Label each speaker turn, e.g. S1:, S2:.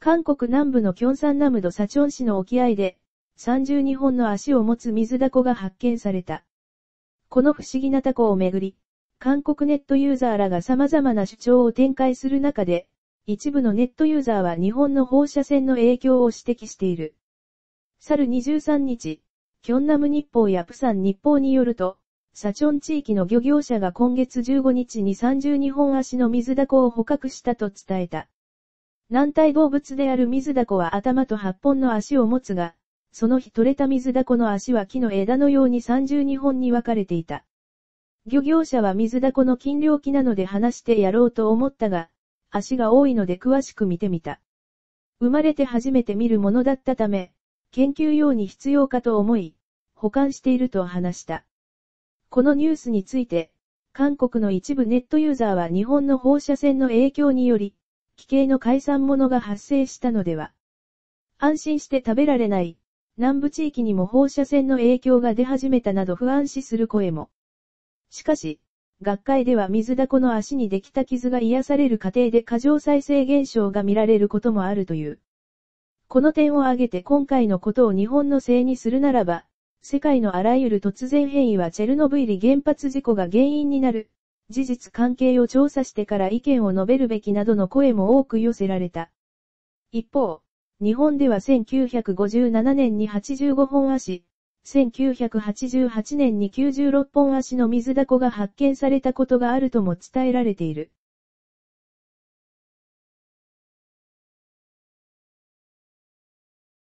S1: 韓国南部のキョン
S2: サンナムドサチョン市の沖合で、32本の足を持つ水ダコが発見された。この不思議なタコをめぐり、韓国ネットユーザーらが様々な主張を展開する中で、一部のネットユーザーは日本の放射線の影響を指摘している。去る23日、キョンナム日報やプサン日報によると、サチョン地域の漁業者が今月15日に32本足の水ダコを捕獲したと伝えた。軟体動物である水ダコは頭と8本の足を持つが、その日取れた水ダコの足は木の枝のように32本に分かれていた。漁業者は水ダコの禁漁期なので話してやろうと思ったが、足が多いので詳しく見てみた。生まれて初めて見るものだったため、研究用に必要かと思い、保管していると話した。このニュースについて、韓国の一部ネットユーザーは日本の放射線の影響により、奇形の海産物が発生したのでは。安心して食べられない、南部地域にも放射線の影響が出始めたなど不安視する声も。しかし、学会では水だこの足にできた傷が癒される過程で過剰再生現象が見られることもあるという。この点を挙げて今回のことを日本のせいにするならば、世界のあらゆる突然変異はチェルノブイリ原発事故が原因になる、事実関係を調査してから意見を述べるべきなどの声も多く寄せられた。一方、日本では1957年に85本足、1988年に96本足の水だこが発見されたことがあるとも伝えられている。